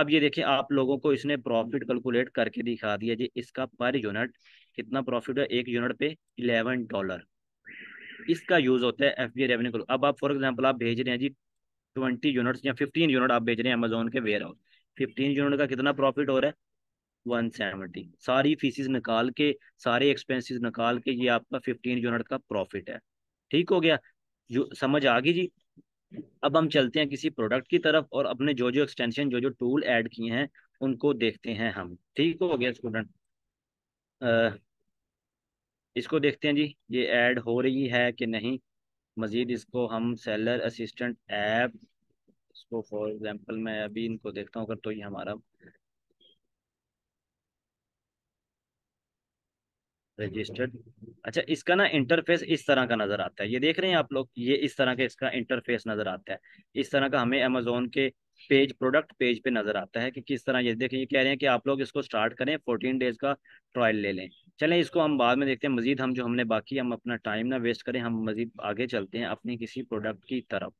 अब ये देखें आप लोगों को इसने प्रॉफिट कैलकुलेट करके दिखा दिया जी इसका पर यूनिट कितना प्रॉफिट है एक यूनिट पे इलेवन डॉलर इसका यूज होता है एफ रेवेन्यू को अब आप फॉर एग्जाम्पल आप भेज रहे हैं जी ट्वेंटी यूनिट या फिफ्टीन यूनिट आप भेज रहे हैं अमेजोन के वेयर हाउस फिफ्टीन यूनिट का कितना प्रॉफिट हो रहा है वन सेवेंटी सारी फीसिस निकाल के सारे एक्सपेंसेस निकाल के ये आपका फिफ्टीन यूनिट का प्रॉफिट है ठीक हो गया जो समझ आ गई जी अब हम चलते हैं किसी प्रोडक्ट की तरफ और अपने जो जो एक्सटेंशन जो जो टूल ऐड किए हैं उनको देखते हैं हम ठीक हो गया स्टूडेंट इसको देखते हैं जी ये ऐड हो रही है कि नहीं मज़ीद इसको हम सेलर असिस्टेंट ऐप इसको फॉर एग्जांपल मैं अभी इनको देखता हूँ अगर तो ये हमारा रजिस्टर्ड अच्छा इसका ना इंटरफेस इस तरह का नज़र आता है ये देख रहे हैं आप लोग ये इस तरह का इसका इंटरफेस नज़र आता है इस तरह का हमें अमेजोन के पेज प्रोडक्ट पेज पे नजर आता है कि किस तरह ये देखें ये कह रहे हैं कि आप लोग इसको स्टार्ट करें फोर्टीन डेज का ट्रायल ले लें चलें इसको हम बाद में देखते हैं मजीद हम जो हमने बाकी हम अपना टाइम ना वेस्ट करें हम मजीद आगे चलते हैं अपनी किसी प्रोडक्ट की तरफ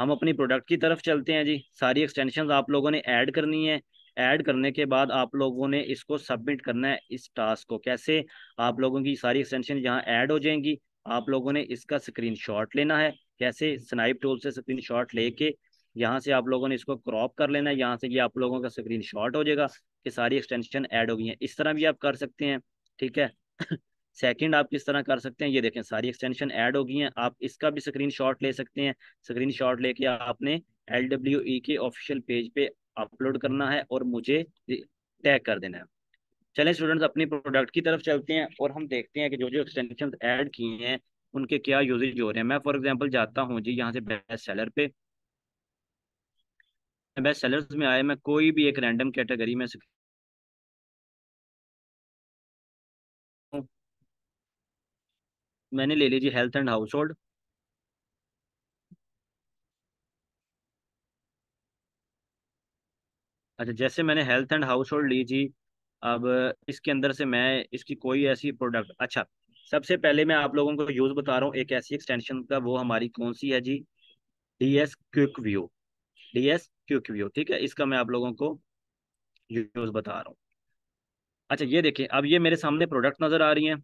हम अपनी प्रोडक्ट की तरफ चलते हैं जी सारी एक्सटेंशन आप लोगों ने ऐड करनी है ऐड करने के बाद आप लोगों ने इसको सबमिट करना है इस टास्क को कैसे आप लोगों की सारी एक्सटेंशन यहाँ ऐड हो जाएंगी आप लोगों ने इसका स्क्रीनशॉट लेना है कैसे स्नाइप टूल से स्क्रीनशॉट लेके यहाँ से आप लोगों ने इसको क्रॉप कर लेना है यहाँ से ये आप लोगों का स्क्रीन शॉट हो जाएगा कि सारी एक्सटेंशन ऐड हो गई है इस तरह भी आप कर सकते हैं ठीक है सेकंड आप किस तरह कर सकते हैं ये देखें सारी एक्सटेंशन ऐड हो गई हैं आप इसका भी स्क्रीन शॉट ले सकते हैं स्क्रीन शॉट लेके आपने एल डब्ल्यू ई के ऑफिशियल पेज पे अपलोड करना है और मुझे टैग कर देना है चले स्टूडेंट्स अपने प्रोडक्ट की तरफ चलते हैं और हम देखते हैं कि जो जो एक्सटेंशन ऐड किए हैं उनके क्या यूजेज हो रहे हैं मैं फॉर एग्जाम्पल जाता हूँ जी यहाँ
से बेस्ट सेलर पे बेस्ट सेलर्स में आए मैं कोई भी एक रैंडम कैटेगरी में मैंने ले लीजिए हेल्थ एंड हाउस होल्ड अच्छा
जैसे मैंने हेल्थ एंड हाउस होल्ड ली जी अब इसके अंदर से मैं इसकी कोई ऐसी प्रोडक्ट अच्छा सबसे पहले मैं आप लोगों को यूज़ बता रहा हूँ एक ऐसी एक्सटेंशन का वो हमारी कौन सी है जी D S quick view D S Q Q ठीक है इसका मैं आप लोगों को यूज बता रहा हूँ अच्छा ये देखिए अब ये मेरे सामने प्रोडक्ट नज़र आ रही हैं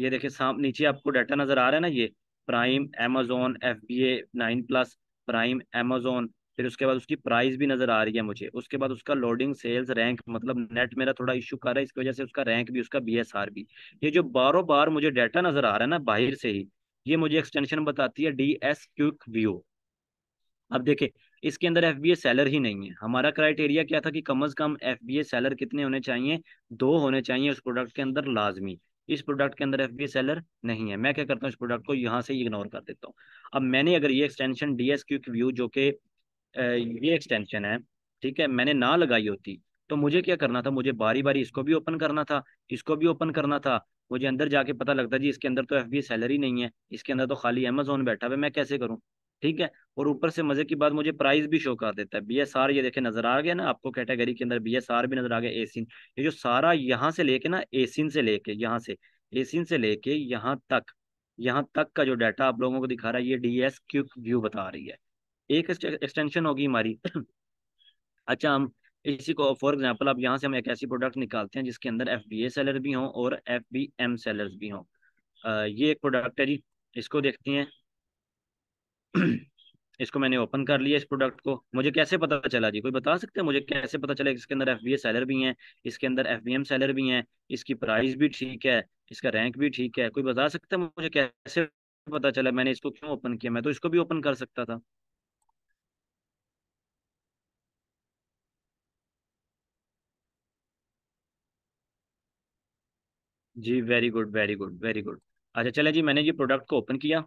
ये देखिए साम नीचे आपको डाटा नज़र आ रहा है ना ये prime Amazon F B A nine plus prime Amazon फिर उसके बाद उसकी प्राइस भी नज़र आ रही है मुझे उसके बाद उसका लोडिंग सेल्स रैंक मतलब नेट मेरा थोड़ा इश्यू कर रहा है इसकी वजह से उसका रैंक भी उसका बी एस आर भी ये जो बारो बार मुझे डाटा नज़र आ रहा है ना बाहर से ही ये मुझे एक्सटेंशन बताती है डी एस क्यूक व्यू अब देखिये इसके अंदर एफ बी ए सैलर ही नहीं है हमारा क्राइटेरिया क्या था कि कम अज कम एफ बी ए सैलर कितने होने चाहिए दो होने चाहिए उस प्रोडक्ट के अंदर लाजमी इस प्रोडक्ट के अंदर एफ बी ए सैलर नहीं है मैं क्या करता हूँ इस प्रोडक्ट को यहाँ से इग्नोर कर देता हूँ अब मैंने अगर ये extension D S Q view जो कि ये एक्सटेंशन है ठीक है मैंने ना लगाई होती तो मुझे क्या करना था मुझे बारी बारी इसको भी ओपन करना था इसको भी ओपन करना था मुझे अंदर जाके पता लगता जी इसके अंदर तो एफ बी ए सैलरी नहीं है इसके अंदर तो खाली अमेजोन बैठा हुआ मैं कैसे करूँ ठीक है और ऊपर से मजे की बात मुझे प्राइस भी शो कर देता है बी एस आर ये देखे नजर आ गया ना आपको कैटेगरी के अंदर बी एस आर भी नजर आ गया एसिन ये जो सारा यहाँ से लेके ना एसिन से लेके यहाँ से एसिन से लेके यहाँ तक यहाँ तक का जो डाटा आप लोगों को दिखा रहा है ये डी एस क्यू व्यू बता रही है एक एक्सटेंशन होगी हमारी अच्छा हम इसी को फॉर एग्जाम्पल आप यहाँ से हम एक ऐसी प्रोडक्ट निकालते हैं जिसके अंदर एफ बी ए सेलर भी हों और एफ बी एम सेलर्स भी हों ये एक प्रोडक्ट है जी इसको देखते हैं इसको मैंने ओपन कर लिया इस प्रोडक्ट को मुझे कैसे पता चला जी कोई बता सकते हैं मुझे कैसे पता चला इसके अंदर एफ बी ए सैलर भी हैं इसके अंदर एफ बी एम सैलर भी हैं इसकी प्राइस भी ठीक है इसका रैंक भी ठीक है कोई बता सकते हैं मुझे कैसे पता चला मैंने इसको क्यों ओपन किया मैं तो इसको भी ओपन कर सकता था जी very good very good very good अच्छा चले जी मैंने ये प्रोडक्ट को ओपन किया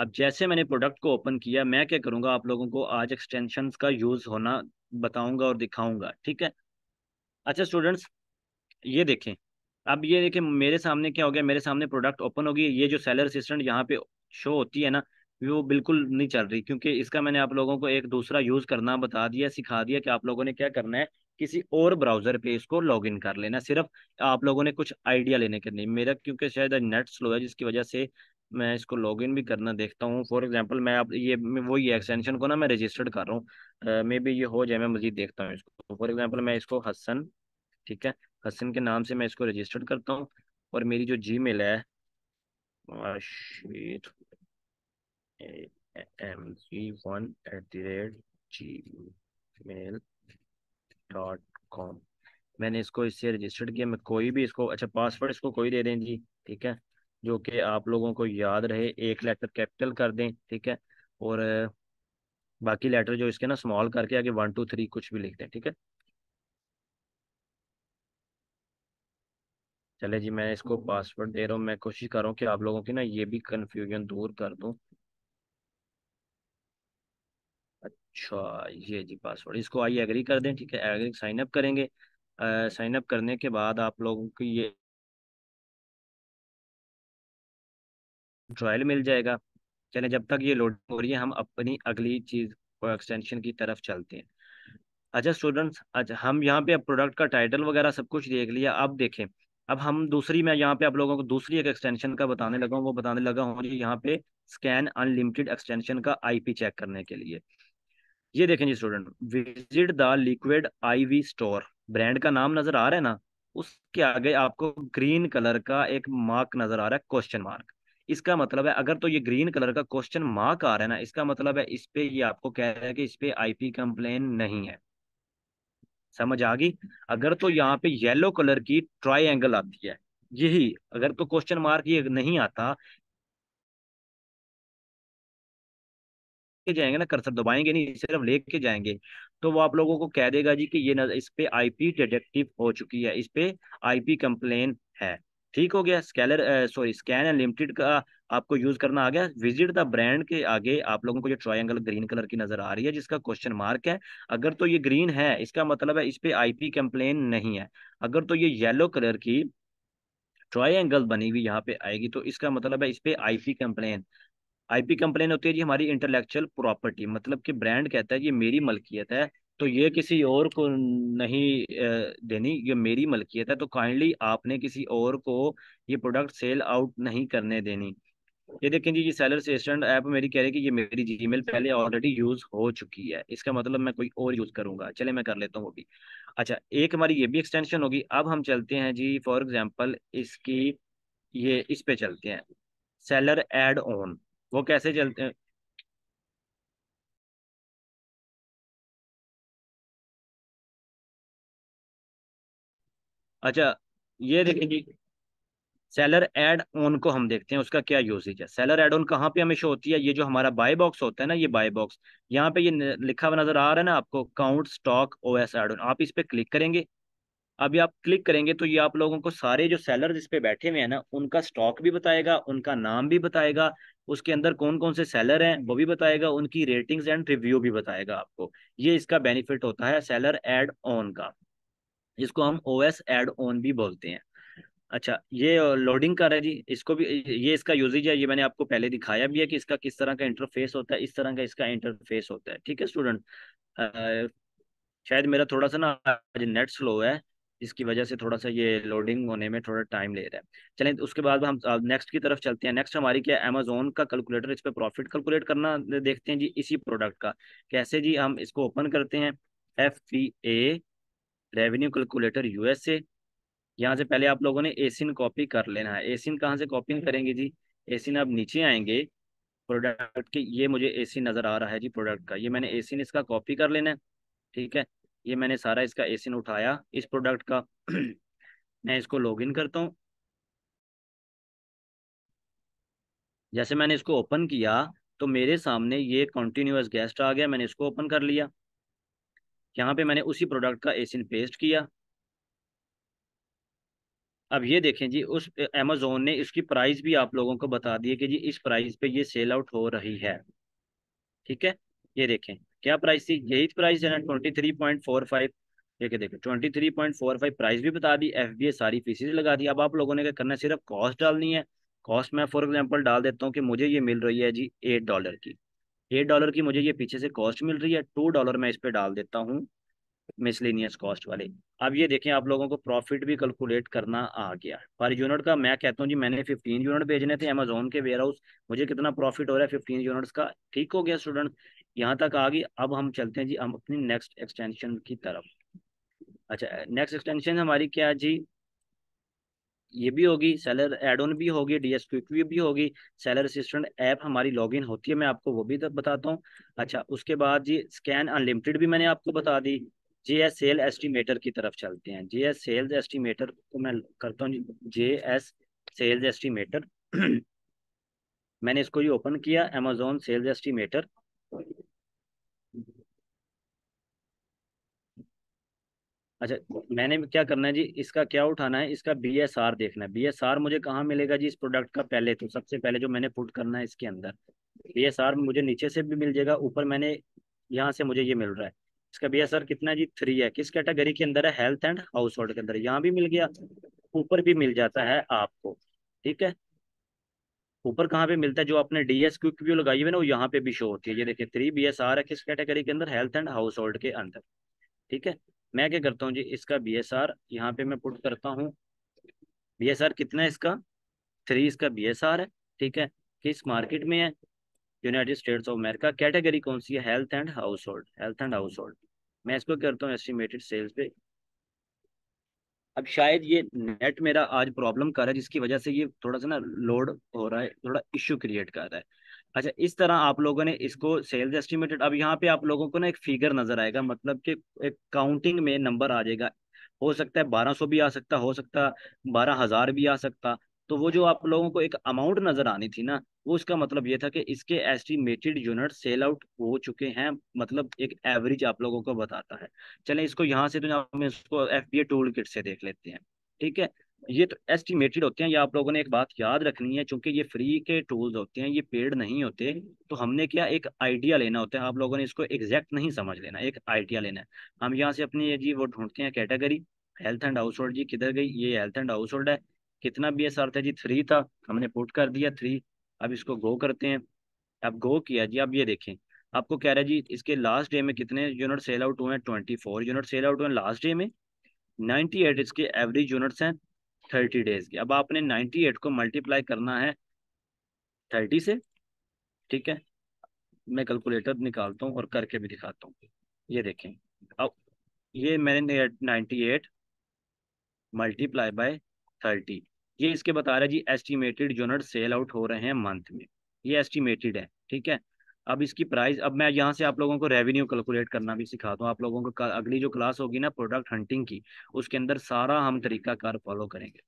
अब जैसे मैंने प्रोडक्ट को ओपन किया मैं क्या करूंगा आप लोगों को आज एक्सटेंशन का यूज़ होना बताऊंगा और दिखाऊंगा ठीक है अच्छा स्टूडेंट्स ये देखें अब ये देखें मेरे सामने क्या हो गया मेरे सामने प्रोडक्ट ओपन होगी ये जो सेलर असिस्टेंट यहाँ पे शो होती है ना वो बिल्कुल नहीं चल रही क्योंकि इसका मैंने आप लोगों को एक दूसरा यूज़ करना बता दिया सिखा दिया कि आप लोगों ने क्या करना है किसी और ब्राउज़र पे इसको लॉगिन कर लेना सिर्फ आप लोगों ने कुछ आइडिया लेने के नहीं मेरा क्योंकि शायद नेट स्लो है जिसकी वजह से मैं इसको इन भी करना देखता हूँ फॉर एग्जाम्पल मैं आप ये वही एक्सटेंशन को ना मैं रजिस्टर्ड कर रहा हूँ मे बी ये हो जाए मैं मजीद देखता हूँ इसको फॉर एग्जाम्पल मैं इसको हसन ठीक है हसन के नाम से मैं इसको रजिस्टर्ड करता हूँ और मेरी जो जी मेल है मैंने इसको इससे रजिस्टर्ड किया मैं कोई भी इसको अच्छा पासवर्ड इसको कोई दे दें जी ठीक है जो कि आप लोगों को याद रहे एक लेटर कैपिटल कर दें ठीक है और बाकी लेटर जो इसके ना स्मॉल करके आगे वन टू थ्री कुछ भी लिख दें ठीक है चले जी मैं इसको पासवर्ड दे रहा हूँ मैं कोशिश कर रहा हूँ कि आप लोगों की ना ये भी कंफ्यूजन दूर कर दूँ अच्छा ये जी पासवर्ड इसको आइए एग्री कर दें
ठीक है एग्री साइन अप करेंगे साइन अप करने के बाद आप लोगों की ये ट्रायल मिल जाएगा चले जब तक ये लोड हो रही है हम अपनी अगली चीज को एक्सटेंशन की तरफ चलते हैं अच्छा
स्टूडेंट्स अच्छा हम यहाँ पे अब प्रोडक्ट का टाइटल वगैरह सब कुछ देख लिया अब देखें अब हम दूसरी मैं यहाँ पे आप लोगों को दूसरी एक एक्सटेंशन का बताने लगा हूँ वो बताने लगा हूँ यहाँ पे स्कैन अनलिमिटेड एक्सटेंशन का आईपी चेक करने के लिए ये देखें जी student visit the liquid IV store brand का नाम नजर आ रहा है ना उसके आगे आपको ग्रीन कलर का एक मार्क नजर आ रहा है क्वेश्चन मार्क इसका मतलब है अगर तो ये ग्रीन कलर का क्वेश्चन मार्क आ रहा है ना इसका मतलब है इस पे ये आपको कह रहा है कि इस पे आईपी कंप्लेन नहीं है समझ आ गई अगर तो यहाँ पे येलो कलर की ट्राइंगल आती है यही अगर तो क्वेश्चन मार्क ये नहीं आता के जाएंगे ना कर्सर दबाएंगे नहीं सिर्फ लेके जाएंगे तो वो आप लोगों को कह देगा जी कि ये इस पे आईपी डिटेक्टिव हो चुकी है इस पे आईपी कंप्लेन है ठीक हो गया स्कैलर सॉरी स्कैन अनलिमिटेड का आपको यूज करना आ गया विजिट द ब्रांड के आगे आप लोगों को जो ट्रायंगल ग्रीन कलर की नजर आ रही है जिसका क्वेश्चन मार्क है अगर तो ये ग्रीन है इसका मतलब है इस पे आईपी कंप्लेन नहीं है अगर तो ये येलो कलर की ट्रायंगल बनी हुई यहाँ पे आएगी तो इसका मतलब है इस पे आईपी कंप्लेन आईपी कंप्लेन होती है जी हमारी इंटेलेक्चुअल प्रॉपर्टी मतलब कि ब्रांड कहता है ये मेरी मलकियत है तो ये किसी और को नहीं देनी ये मेरी मलकियत है तो काइंडली आपने किसी और को ये प्रोडक्ट सेल आउट नहीं करने देनी ये देखें जी ये सेलर असिस्टेंट ऐप मेरी कह रही है कि ये मेरी जीमेल पहले ऑलरेडी यूज हो चुकी है इसका मतलब मैं कोई और यूज करूंगा चले मैं कर लेता हूँ वो भी अच्छा एक हमारी ये भी एक्सटेंशन होगी अब हम चलते हैं जी फॉर एग्जाम्पल इसकी
ये इस पे चलते हैं सेलर एड ऑन वो कैसे चलते हैं अच्छा ये देखें जी
सेलर एड ऑन को हम देखते हैं उसका क्या यूजेज है सेलर एड ऑन कहाँ पे हमें शो होती है ये जो हमारा बाय बॉक्स होता है ना ये बाय बॉक्स यहाँ पे ये लिखा हुआ नजर आ रहा है ना आपको count stock O S add on आप इस पर क्लिक करेंगे अभी आप क्लिक करेंगे तो ये आप लोगों को सारे जो सेलर इस पे बैठे हुए हैं ना उनका स्टॉक भी बताएगा उनका नाम भी बताएगा उसके अंदर कौन कौन से सेलर हैं वो भी बताएगा उनकी रेटिंग्स एंड रिव्यू भी बताएगा आपको ये इसका बेनिफिट होता है सेलर एड ऑन का इसको हम ओ एस एड ऑन भी बोलते हैं अच्छा ये लोडिंग कर है जी इसको भी ये इसका यूजेज है ये मैंने आपको पहले दिखाया भी है कि इसका किस तरह का इंटरफेस होता है इस तरह का इसका इंटरफेस होता है ठीक है स्टूडेंट शायद मेरा थोड़ा सा ना आज नेट स्लो है इसकी वजह से थोड़ा सा ये लोडिंग होने में थोड़ा टाइम ले रहा है चलें उसके बाद हम नेक्स्ट की तरफ चलते हैं नेक्स्ट हमारी क्या अमेजोन का कैलकुलेटर इस पर प्रॉफिट कैलकुलेट करना देखते हैं जी इसी प्रोडक्ट का कैसे जी हम इसको ओपन करते हैं F P A revenue calculator ए यहाँ से पहले आप लोगों ने एसिन कॉपी कर लेना है एसिन कहाँ से कॉपी करेंगे जी एसिन आप नीचे आएंगे प्रोडक्ट के ये मुझे एसिन नज़र आ रहा है जी प्रोडक्ट का ये मैंने एसिन इसका कॉपी कर लेना है ठीक है ये मैंने सारा इसका एसिन उठाया इस प्रोडक्ट का मैं इसको इन करता हूँ जैसे मैंने इसको ओपन किया तो मेरे सामने ये कॉन्टीन्यूस गेस्ट आ गया मैंने इसको ओपन कर लिया यहाँ पे मैंने उसी प्रोडक्ट का एसिन पेस्ट किया अब ये देखें जी उस अमेजोन ने इसकी प्राइस भी आप लोगों को बता दी कि जी इस प्राइस पे ये सेल आउट हो रही है ठीक है ये देखें क्या प्राइस थी यही प्राइस है ना twenty three point four five देखे देखे twenty three point four five price भी बता दी एफ बी ए सारी फीसिस लगा दी अब आप लोगों ने क्या करना है सिर्फ कॉस्ट डालनी है कॉस्ट मैं फॉर एग्जाम्पल डाल देता हूँ कि मुझे ये मिल रही है जी एट डॉलर की एट डॉलर की मुझे ये पीछे से कॉस्ट मिल रही है टू डॉलर मैं इस पर डाल देता हूँ मिसलिनियस कॉस्ट वाले अब ये देखें आप लोगों को प्रॉफिट भी कैलकुलेट करना आ गया पर यूनिट का मैं कहता हूँ जी मैंने फिफ्टीन यूनिट भेजने थे अमेजोन के वेयर हाउस मुझे कितना प्रॉफिट हो रहा है फिफ्टीन यूनिट्स का ठीक हो गया स्टूडेंट यहाँ तक आ गई अब हम चलते हैं जी हम अपनी नेक्स्ट एक्सटेंशन की तरफ अच्छा नेक्स्ट एक्सटेंशन हमारी क्या जी ये भी होगी सेलर एड ऑन भी होगी डीएसक्यू भी होगी सेलर असिस्टेंट ऐप हमारी लॉगिन होती है मैं आपको वो भी तो बताता हूँ अच्छा उसके बाद जी स्कैन अनलिमिटेड भी मैंने आपको बता दी जे एस सेल एस्टिमेटर की तरफ चलते हैं जे एस सेल्स एस्टिमेटर को मैं करता हूँ जे एस सेल्स एस्टिमेटर मैंने इसको ये ओपन किया अमेजोन सेल्स एस्टिमेटर अच्छा मैंने क्या करना है जी इसका क्या उठाना है इसका बी एस आर देखना है बी एस आर मुझे कहाँ मिलेगा जी इस प्रोडक्ट का पहले तो सबसे पहले जो मैंने पुट करना है इसके अंदर बी एस आर मुझे नीचे से भी मिल जाएगा ऊपर मैंने यहाँ से मुझे ये मिल रहा है इसका बी एस आर कितना है जी थ्री है किस कैटेगरी के अंदर है हेल्थ एंड हाउस होल्ड के अंदर यहाँ भी मिल गया ऊपर भी मिल जाता है आपको ठीक है ऊपर कहाँ पे मिलता है जो आपने डी एस क्यूक व्यू लगाई हुई ना वो यहाँ पे भी शो होती है ये देखिए थ्री बी एस आर है किस कैटेगरी के अंदर हेल्थ एंड हाउस होल्ड के अंदर ठीक है मैं क्या करता हूँ जी इसका बी एस आर यहाँ पे मैं पुट करता हूँ बी एस आर कितना है इसका थ्री इसका बी एस आर है ठीक है किस मार्केट में है United States of America category कौन सी है health and household health and household मैं इसको करता हूँ एस्टिमेटेड सेल्स पे अब शायद ये नेट मेरा आज प्रॉब्लम कर रहा है जिसकी वजह से ये थोड़ा सा ना लोड हो रहा है थोड़ा इश्यू क्रिएट कर रहा है अच्छा इस तरह आप लोगों ने इसको सेल्स एस्टिमेटेड अब यहाँ पे आप लोगों को ना एक फिगर नजर आएगा मतलब कि एक काउंटिंग में नंबर आ जाएगा हो सकता है बारह सौ भी आ सकता हो सकता बारह हजार भी आ सकता तो वो जो आप लोगों को एक अमाउंट नजर आनी थी ना वो उसका मतलब ये था कि इसके एस्टिमेटेड यूनिट सेल आउट हो चुके हैं मतलब एक एवरेज आप लोगों को बताता है चले इसको यहाँ से तो हम इसको एफ बी टूल किट से देख लेते हैं ठीक है ये तो एस्टिमेटेड होते हैं ये आप लोगों ने एक बात याद रखनी है चूंकि ये फ्री के टूल्स होते हैं ये पेड नहीं होते तो हमने क्या एक आइडिया लेना होता है आप लोगों ने इसको एग्जैक्ट नहीं समझ लेना एक आइडिया लेना है हम यहाँ से अपनी जी वो ढूंढते हैं category health and household जी किधर गई ये हेल्थ एंड हाउस होल्ड है कितना बी एस आर था जी थ्री था हमने पुट कर दिया थ्री अब इसको गो करते हैं अब गो किया जी अब ये देखें आपको कह रहे जी इसके लास्ट डे में कितने यूनिट सेल आउट हुए हैं twenty four unit cell out हुए लास्ट डे में नाइन्टी एट इसके एवरेज यूनिट्स हैं थर्टी डेज की अब आपने नाइन्टी एट को मल्टीप्लाई करना है थर्टी से ठीक है मैं कैलकुलेटर निकालता हूँ और करके भी दिखाता हूँ ये देखें अब ये मैंने ninety eight multiply by thirty ये इसके बता रहा है जी एस्टिमेटेड यूनिट सेल आउट हो रहे हैं मंथ में ये एस्टिमेटेड है ठीक है अब इसकी प्राइस अब मैं यहाँ से आप लोगों को रेवेन्यू कैलकुलेट करना भी सिखाता हूँ आप लोगों को अगली जो क्लास होगी ना प्रोडक्ट हंटिंग की उसके अंदर सारा हम तरीका कार फॉलो करेंगे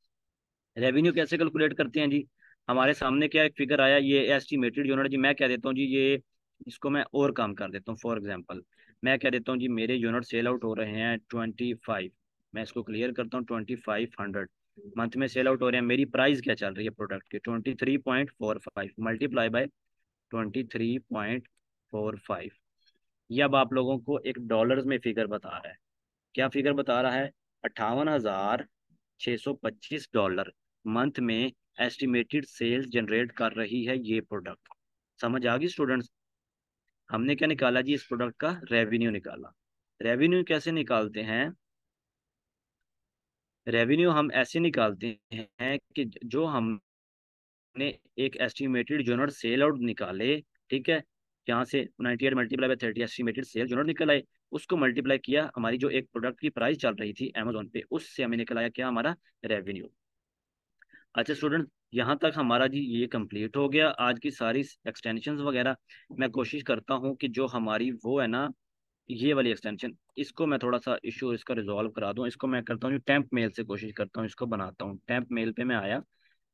रेवेन्यू कैसे कैलकुलेट करते हैं जी हमारे सामने क्या एक फिगर आया ये एस्टिमेटेड यूनिट जी मैं कह देता हूँ जी ये इसको मैं और काम कर देता हूँ फॉर एग्जाम्पल मैं कह देता हूँ जी मेरे यूनिट सेल आउट हो रहे हैं ट्वेंटी फाइव मैं इसको क्लियर करता हूँ ट्वेंटी फाइव हंड्रेड मंथ में सेल आउट हो रहे हैं मेरी प्राइस क्या चल रही है प्रोडक्ट की twenty three point four five multiply by twenty three point four five ये अब आप लोगों को एक डॉलर्स में फिगर बता रहा है क्या फिगर बता रहा है अट्ठावन हजार छः सौ पच्चीस डॉलर मंथ में एस्टिमेटेड सेल्स जनरेट कर रही है ये प्रोडक्ट समझ आ गई स्टूडेंट्स हमने क्या निकाला जी इस प्रोडक्ट का रेवेन्यू निकाला रेवेन्यू कैसे निकालते हैं रेवेन्यू हम ऐसे निकालते हैं कि जो हम ने एक एस्टिमेटेड जोनर सेल आउट निकाले ठीक है यहाँ से ninety eight multiply by thirty estimated sale जोनर निकल आए उसको मल्टीप्लाई किया हमारी जो एक प्रोडक्ट की प्राइस चल रही थी अमेजोन पे उससे हमें निकल आया क्या हमारा रेवेन्यू अच्छा स्टूडेंट यहाँ तक हमारा जी ये कंप्लीट हो गया आज की सारी एक्सटेंशन वगैरह मैं कोशिश करता हूँ कि जो हमारी वो है ना ये वाली एक्सटेंशन इसको मैं थोड़ा सा इशू इसका रिजॉल्व करा दूँ इसको मैं करता हूँ जो टेम्प मेल से कोशिश करता हूँ इसको बनाता हूँ टेम्प मेल पे मैं आया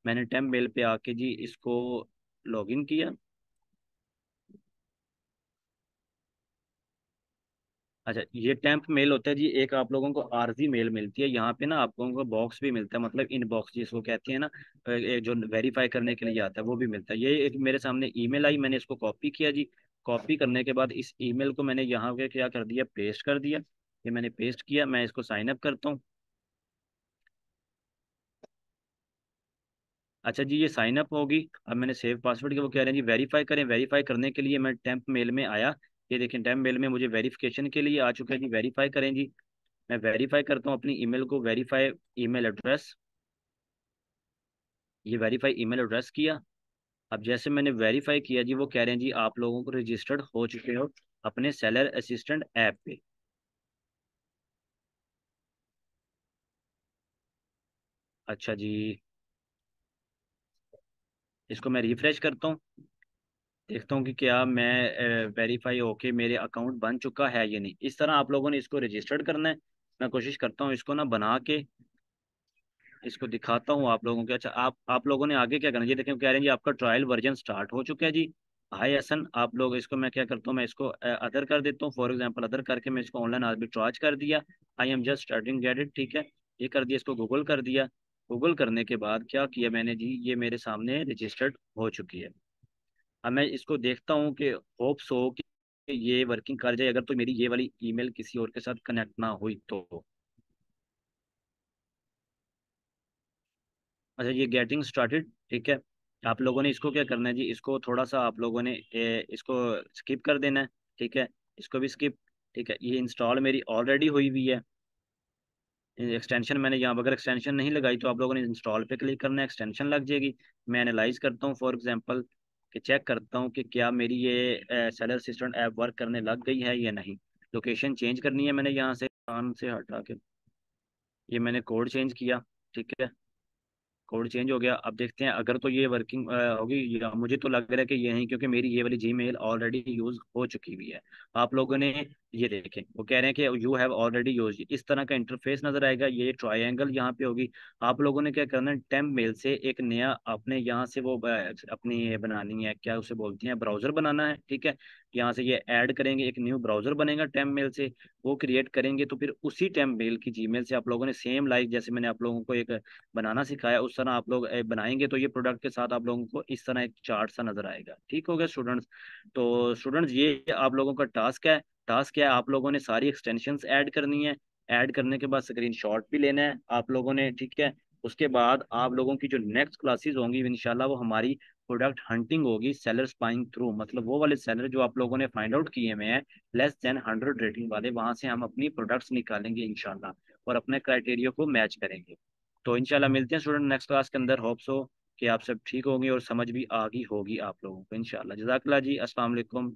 मैंने टेम मेल पे आके जी इसको लॉगिन किया अच्छा ये टेम्प मेल होता है जी एक आप लोगों को आरजी मेल मिलती है यहाँ पे ना आप लोगों को बॉक्स भी मिलता है मतलब इनबॉक्स बॉक्स जिसको कहते हैं ना जो वेरीफाई करने के लिए आता है वो भी मिलता है ये एक मेरे सामने ईमेल आई मैंने इसको कॉपी किया जी कॉपी करने के बाद इस ईमेल को मैंने यहाँ पे क्या कर दिया पेस्ट कर दिया ये मैंने पेस्ट किया मैं इसको साइन अप करता हूँ अच्छा जी ये साइन अप होगी अब मैंने सेव पासवर्ड की वो कह रहे हैं जी वेरीफाई करें वेरीफाई करने के लिए मैं टेम्प मेल में आया ये देखें टेम्प मेल में मुझे वेरीफिकेशन के लिए आ चुका है जी वेरीफाई करें जी मैं वेरीफाई करता हूँ अपनी ईमेल को वेरीफाई ईमेल एड्रेस ये वेरीफाई ईमेल एड्रेस किया अब जैसे मैंने वेरीफाई किया जी वो कह रहे हैं जी आप लोगों को रजिस्टर्ड हो चुके हो अपने सेलर असिस्टेंट ऐप पे अच्छा जी इसको मैं रिफ्रेश करता हूँ देखता हूँ कि क्या मैं वेरीफाई होके मेरे अकाउंट बन चुका है या नहीं इस तरह आप लोगों ने इसको रजिस्टर्ड करना है मैं कोशिश करता हूँ इसको ना बना के इसको दिखाता हूँ आप लोगों के अच्छा आप आप लोगों ने आगे क्या करना ये देखें कह रहे हैं जी आपका ट्रायल वर्जन स्टार्ट हो चुका है जी हाई एसन आप लोग इसको मैं क्या करता हूँ मैं इसको अदर कर देता हूँ फॉर एग्जाम्पल अदर करके मैं इसको ऑनलाइन आर्बिट्राज कर दिया I'm just starting get it ठीक है ये कर दिया इसको गूगल कर दिया गूगल करने के बाद क्या किया मैंने जी ये मेरे सामने रजिस्टर्ड हो चुकी है अब मैं इसको देखता हूँ कि होप्स हो कि ये वर्किंग कर जाए अगर तो मेरी ये वाली ईमेल किसी और के साथ कनेक्ट ना हुई तो अच्छा ये गेटिंग स्टार्टेड ठीक है आप लोगों ने इसको क्या करना है जी इसको थोड़ा सा आप लोगों ने ए, इसको स्किप कर देना है ठीक है इसको भी स्किप ठीक है ये इंस्टॉल मेरी ऑलरेडी हुई हुई है एक्सटेंशन मैंने यहाँ पर अगर एक्सटेंशन नहीं लगाई तो आप लोगों ने इंस्टॉल पे क्लिक करना है एक्सटेंशन लग जाएगी मैं एनालाइज करता हूँ फॉर एग्जांपल कि चेक करता हूँ कि क्या मेरी ये सेलर असिस्टेंट ऐप वर्क करने लग गई है या नहीं लोकेशन चेंज करनी है मैंने यहाँ से कान से हटा के ये मैंने कोड चेंज किया ठीक है कोड चेंज हो गया अब देखते हैं अगर तो ये वर्किंग होगी मुझे तो लग रहा है कि ये नहीं क्योंकि मेरी ये वाली जी मेल ऑलरेडी यूज़ हो चुकी हुई है आप लोगों ने ये देखें वो कह रहे हैं कि यू हैव ऑलरेडी यूज इस तरह का इंटरफेस नजर आएगा ये ट्रायंगल यहाँ पे होगी आप लोगों ने क्या करना है टेम मेल से एक नया आपने यहाँ से वो अपनी बनानी है क्या उसे बोलती हैं ब्राउजर बनाना है ठीक है यहाँ से ये ऐड करेंगे एक न्यू ब्राउजर बनेगा टेम मेल से वो क्रिएट करेंगे तो फिर उसी टेम मेल की जी से आप लोगों ने सेम लाइक जैसे मैंने आप लोगों को एक बनाना सिखाया उस तरह आप लोग बनाएंगे तो ये प्रोडक्ट के साथ आप लोगों को इस तरह एक चार्ट सा नजर आएगा ठीक हो गया स्टूडेंट्स तो स्टूडेंट्स ये आप लोगों का टास्क है टास्क क्या है आप लोगों ने सारी एक्सटेंशन ऐड करनी है ऐड करने के बाद स्क्रीन भी लेना है आप लोगों ने ठीक है उसके बाद आप लोगों की जो नेक्स्ट क्लासेस होंगी इनशाला वो हमारी प्रोडक्ट हंटिंग होगी सेलर स्पाइंग थ्रू मतलब वो वाले सेलर जो आप लोगों ने फाइंड आउट किए हुए हैं लेस देन हंड्रेड रेटिंग वाले वहां से हम अपनी प्रोडक्ट्स निकालेंगे इनशाला और अपने क्राइटेरिया को मैच करेंगे तो इनशाला मिलते हैं स्टूडेंट नेक्स्ट क्लास के अंदर होप्स
हो कि आप सब ठीक होंगे और समझ भी आ गई होगी आप लोगों को इनशाला जजाकला जी असलम